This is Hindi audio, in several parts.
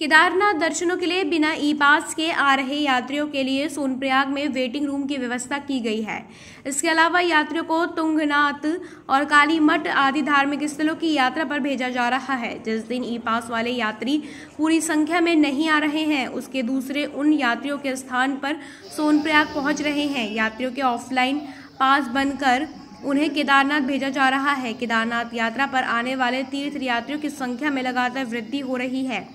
केदारनाथ दर्शनों के लिए बिना ई पास के आ रहे यात्रियों के लिए सोनप्रयाग में वेटिंग रूम की व्यवस्था की गई है इसके अलावा यात्रियों को तुंगनाथ और काली मठ आदि धार्मिक स्थलों की यात्रा पर भेजा जा रहा है जिस दिन ई पास वाले यात्री पूरी संख्या में नहीं आ रहे हैं उसके दूसरे उन यात्रियों के स्थान पर सोनप्रयाग पहुँच रहे हैं यात्रियों के ऑफलाइन पास बनकर उन्हें केदारनाथ भेजा जा रहा है केदारनाथ यात्रा पर आने वाले तीर्थ यात्रियों की संख्या में लगातार वृद्धि हो रही है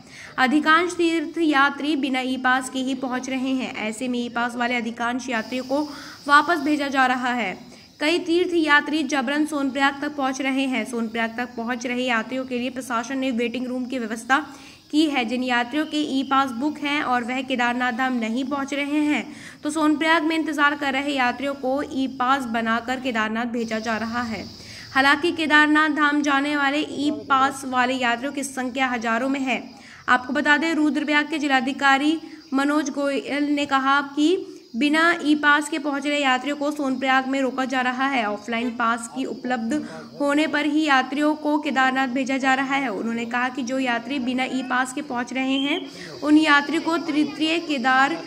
अधिकांश तीर्थ यात्री बिना ई पास के ही पहुंच रहे हैं ऐसे में ई पास वाले अधिकांश यात्रियों को वापस भेजा जा रहा है कई तीर्थ यात्री जबरन सोनप्रयाग तक पहुंच रहे हैं सोनप्रयाग तक पहुंच रहे यात्रियों के लिए प्रशासन ने वेटिंग रूम की व्यवस्था की है जिन यात्रियों के ई पास बुक हैं और वह केदारनाथ धाम नहीं पहुंच रहे हैं तो सोनप्रयाग में इंतजार कर रहे यात्रियों को ई पास बनाकर केदारनाथ भेजा जा रहा है हालांकि केदारनाथ धाम जाने वाले ई पास वाले यात्रियों की संख्या हजारों में है आपको बता दें रुद्रप्रयाग के जिलाधिकारी मनोज गोयल ने कहा कि बिना ई पास के पहुंच रहे यात्रियों को सोनप्रयाग में रोका जा रहा है ऑफलाइन पास की उपलब्ध होने पर ही यात्रियों को केदारनाथ भेजा जा रहा है उन्होंने कहा कि जो यात्री बिना ई पास के पहुंच रहे हैं उन यात्रियों को तृतीय केदार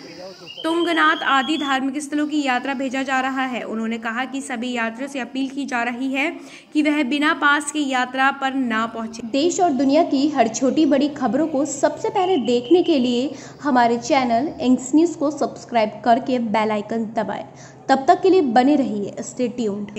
तुंगनाथ आदि धार्मिक स्थलों की यात्रा भेजा जा रहा है उन्होंने कहा कि सभी यात्रियों से अपील की जा रही है कि वह बिना पास के यात्रा पर ना पहुंचे देश और दुनिया की हर छोटी बड़ी खबरों को सबसे पहले देखने के लिए हमारे चैनल एंक्स न्यूज को सब्सक्राइब करके बेलाइकन दबाए तब तक के लिए बने रही है